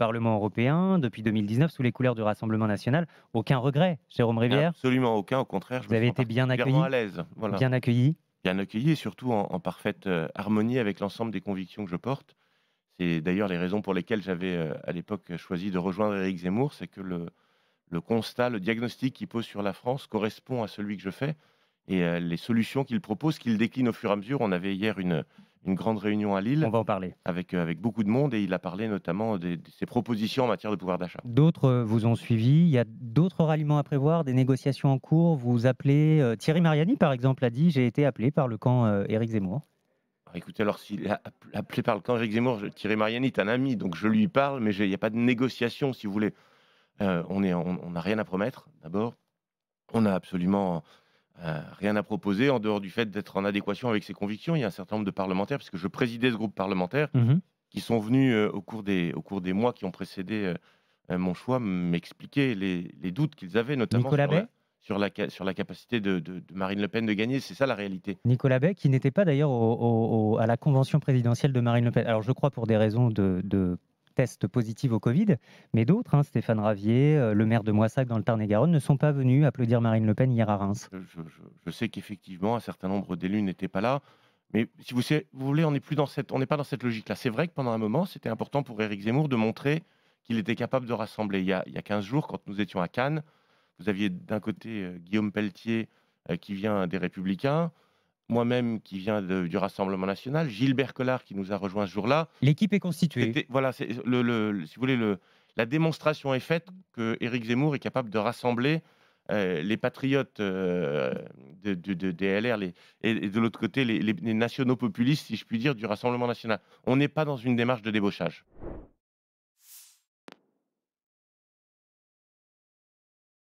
Parlement européen, depuis 2019, sous les couleurs du Rassemblement national. Aucun regret, Jérôme Rivière Absolument aucun, au contraire. Je Vous avez été bien accueilli. à l'aise. Bien accueilli. Bien accueilli et surtout en, parfaite euh, harmonie avec l'ensemble des convictions que je porte. C'est d'ailleurs les raisons pour lesquelles j'avais euh, à l'époque choisi de rejoindre Éric Zemmour, c'est que le, le constat, le diagnostic qu'il pose sur la France correspond à celui que je fais et euh, les solutions qu'il propose, qu'il décline au fur et à mesure. On avait hier une, une grande réunion à Lille. On va en parler. Avec, euh, avec beaucoup de monde et il a parlé notamment de, ses propositions en matière de pouvoir d'achat. D'autres euh, vous ont suivi. Il y a d'autres ralliements à prévoir, des négociations en cours. Vous appelez. Euh, Thierry Mariani, par exemple, a dit J'ai été appelé par le camp Éric Zemmour. Ah, écoutez, alors s'il a appelé par le camp Éric Zemmour, Thierry Mariani est un ami, donc je lui parle, mais il n'y a pas de négociation, si vous voulez. on n'a on, rien à promettre, d'abord. On a absolument euh, rien à proposer en dehors du fait d'être en adéquation avec ses convictions. Il y a un certain nombre de parlementaires, puisque je présidais ce groupe parlementaire, mhm. qui sont venus euh, au, cours des, au cours des mois qui ont précédé euh, mon choix m'expliquer les, doutes qu'ils avaient, notamment sur la, sur la, capacité de, Marine Le Pen de gagner. C'est ça la réalité. Nicolas Bay, qui n'était pas d'ailleurs à la convention présidentielle de Marine Le Pen. Alors je crois pour des raisons de test positif au Covid, mais d'autres, hein, Stéphane Ravier, euh, le maire de Moissac dans le Tarn-et-Garonne, ne sont pas venus applaudir Marine Le Pen hier à Reims. Je, sais qu'effectivement, un certain nombre d'élus n'étaient pas là. Mais si vous, voulez, on n'est plus dans cette, on n'est pas dans cette logique-là. C'est vrai que pendant un moment, c'était important pour Éric Zemmour de montrer qu'il était capable de rassembler. Il y, a, il y, a, 15 jours, quand nous étions à Cannes, vous aviez d'un côté euh, Guillaume Pelletier, euh, qui vient des Républicains, moi-même qui viens du Rassemblement national, Gilbert Collard qui nous a rejoint ce jour-là. L'équipe est constituée. Voilà, c'est le, si vous voulez, la démonstration est faite que Éric Zemmour est capable de rassembler euh, les patriotes euh, de, de, et, de l'autre côté les, les nationaux populistes, si je puis dire, du Rassemblement national. On n'est pas dans une démarche de débauchage.